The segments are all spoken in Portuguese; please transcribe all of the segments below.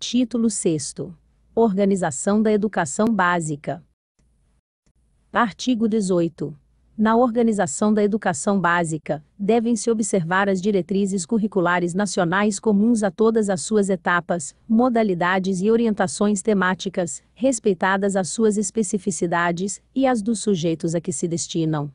Título 6. Organização da Educação Básica. Artigo 18. Na organização da educação básica, devem-se observar as diretrizes curriculares nacionais comuns a todas as suas etapas, modalidades e orientações temáticas, respeitadas as suas especificidades e as dos sujeitos a que se destinam.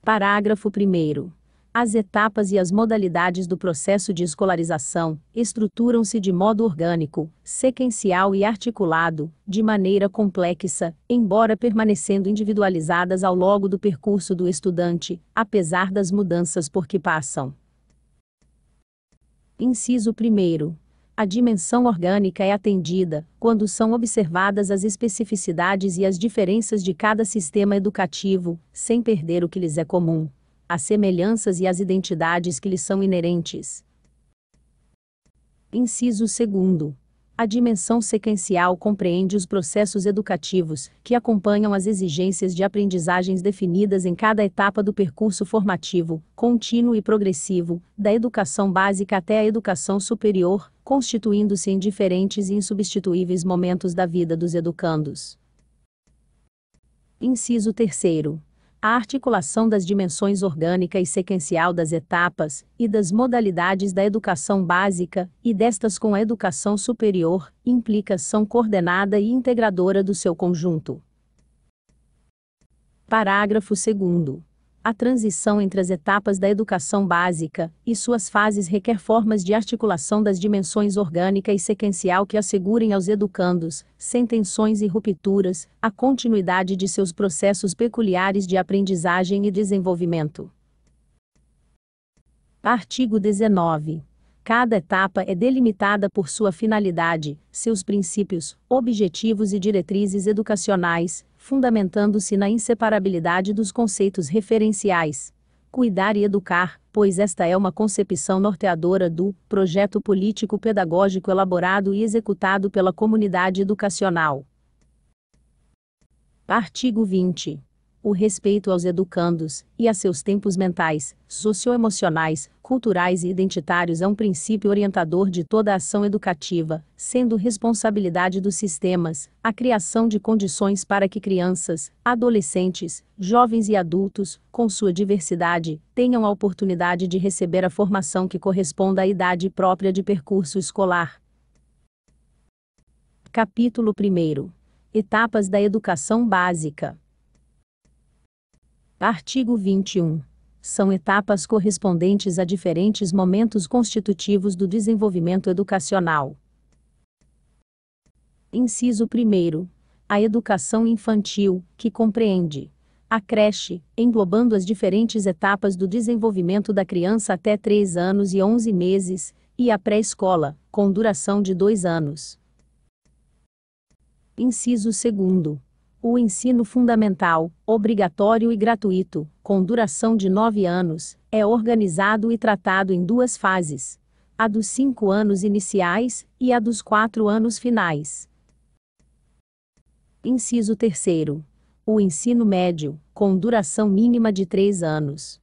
Parágrafo 1. As etapas e as modalidades do processo de escolarização estruturam-se de modo orgânico, sequencial e articulado, de maneira complexa, embora permanecendo individualizadas ao longo do percurso do estudante, apesar das mudanças por que passam. Inciso 1 a dimensão orgânica é atendida quando são observadas as especificidades e as diferenças de cada sistema educativo, sem perder o que lhes é comum as semelhanças e as identidades que lhes são inerentes. Inciso 2. A dimensão sequencial compreende os processos educativos, que acompanham as exigências de aprendizagens definidas em cada etapa do percurso formativo, contínuo e progressivo, da educação básica até a educação superior, constituindo-se em diferentes e insubstituíveis momentos da vida dos educandos. Inciso 3 a articulação das dimensões orgânica e sequencial das etapas e das modalidades da educação básica e destas com a educação superior implicação coordenada e integradora do seu conjunto. Parágrafo 2 a transição entre as etapas da educação básica e suas fases requer formas de articulação das dimensões orgânica e sequencial que assegurem aos educandos, sem tensões e rupturas, a continuidade de seus processos peculiares de aprendizagem e desenvolvimento. Artigo 19. Cada etapa é delimitada por sua finalidade, seus princípios, objetivos e diretrizes educacionais, fundamentando-se na inseparabilidade dos conceitos referenciais. Cuidar e educar, pois esta é uma concepção norteadora do projeto político-pedagógico elaborado e executado pela comunidade educacional. Artigo 20 o respeito aos educandos e a seus tempos mentais, socioemocionais, culturais e identitários é um princípio orientador de toda ação educativa, sendo responsabilidade dos sistemas a criação de condições para que crianças, adolescentes, jovens e adultos, com sua diversidade, tenham a oportunidade de receber a formação que corresponda à idade própria de percurso escolar. Capítulo 1 Etapas da Educação Básica Artigo 21. São etapas correspondentes a diferentes momentos constitutivos do desenvolvimento educacional. Inciso 1. A educação infantil, que compreende a creche, englobando as diferentes etapas do desenvolvimento da criança até 3 anos e 11 meses, e a pré-escola, com duração de 2 anos. Inciso 2 o ensino fundamental, obrigatório e gratuito, com duração de nove anos, é organizado e tratado em duas fases: a dos cinco anos iniciais e a dos quatro anos finais. Inciso 3. O ensino médio, com duração mínima de três anos.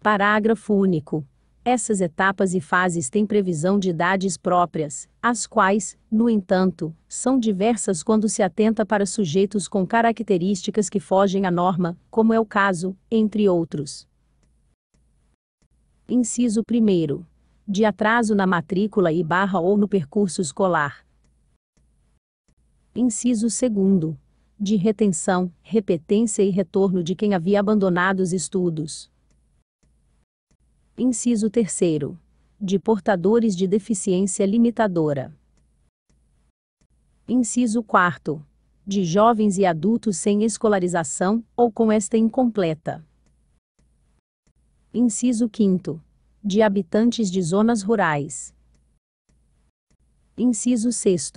Parágrafo único. Essas etapas e fases têm previsão de idades próprias, as quais, no entanto, são diversas quando se atenta para sujeitos com características que fogem à norma, como é o caso, entre outros. Inciso 1. De atraso na matrícula e barra ou no percurso escolar. Inciso 2. De retenção, repetência e retorno de quem havia abandonado os estudos. Inciso 3. De portadores de deficiência limitadora. Inciso 4. De jovens e adultos sem escolarização ou com esta incompleta. Inciso 5. De habitantes de zonas rurais. Inciso 6.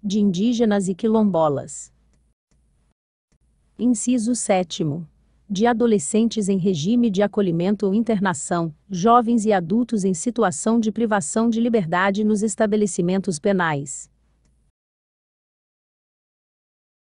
De indígenas e quilombolas. Inciso 7 de adolescentes em regime de acolhimento ou internação, jovens e adultos em situação de privação de liberdade nos estabelecimentos penais.